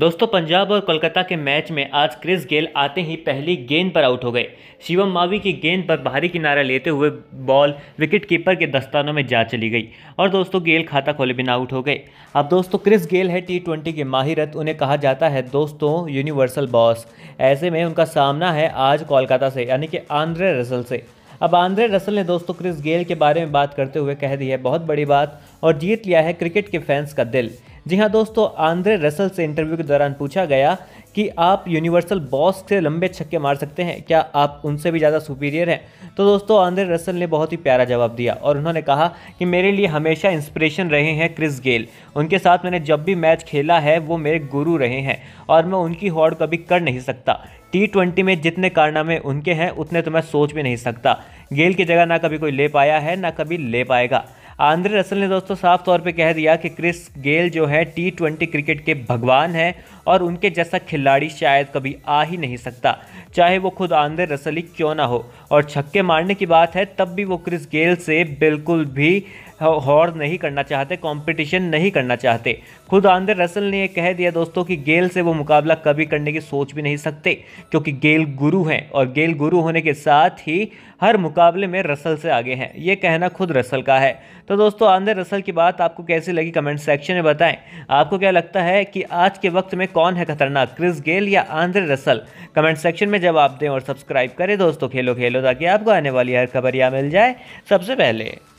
दोस्तों पंजाब और कोलकाता के मैच में आज क्रिस गेल आते ही पहली गेंद पर आउट हो गए शिवम मावी की गेंद पर भारी किनारा लेते हुए बॉल विकेट कीपर के दस्तानों में जा चली गई और दोस्तों गेल खाता खोले बिना आउट हो गए अब दोस्तों क्रिस गेल है टी ट्वेंटी के माहिरत उन्हें कहा जाता है दोस्तों यूनिवर्सल बॉस ऐसे में उनका सामना है आज कोलकाता से यानी कि आंध्र रसल से अब आंध्रे रसल ने दोस्तों क्रिस गेल के बारे में बात करते हुए कह दी है बहुत बड़ी बात और जीत लिया है क्रिकेट के फैंस का दिल जी हाँ दोस्तों आंद्रे रसल से इंटरव्यू के दौरान पूछा गया कि आप यूनिवर्सल बॉस से लंबे छक्के मार सकते हैं क्या आप उनसे भी ज़्यादा सुपीरियर हैं तो दोस्तों आंद्रे रसल ने बहुत ही प्यारा जवाब दिया और उन्होंने कहा कि मेरे लिए हमेशा इंस्पिरेशन रहे हैं क्रिस गेल उनके साथ मैंने जब भी मैच खेला है वो मेरे गुरु रहे हैं और मैं उनकी हॉड कभी कर नहीं सकता टी ट्वेंटी में जितने कारनामे उनके हैं उतने तो मैं सोच भी नहीं सकता गेल की जगह ना कभी कोई ले पाया है ना कभी ले पाएगा आंद्रे रसल ने दोस्तों साफ तौर पे कह दिया कि क्रिस गेल जो है टी ट्वेंटी क्रिकेट के भगवान हैं और उनके जैसा खिलाड़ी शायद कभी आ ही नहीं सकता चाहे वो खुद आंदे रसली क्यों ना हो और छक्के मारने की बात है तब भी वो क्रिस गेल से बिल्कुल भी हॉर नहीं करना चाहते कंपटीशन नहीं करना चाहते खुद आंदे रसल ने यह कह दिया दोस्तों कि गेल से वो मुकाबला कभी करने की सोच भी नहीं सकते क्योंकि गेल गुरु हैं और गेल गुरु होने के साथ ही हर मुकाबले में रसल से आगे हैं ये कहना खुद रसल का है तो दोस्तों आंदे रसल की बात आपको कैसी लगी कमेंट सेक्शन में बताएं आपको क्या लगता है कि आज के वक्त में कौन है खतरनाक क्रिस गेल या आंद्रे रसल कमेंट सेक्शन में जवाब दें और सब्सक्राइब करें दोस्तों खेलो खेलो ताकि आपको आने वाली हर खबर या मिल जाए सबसे पहले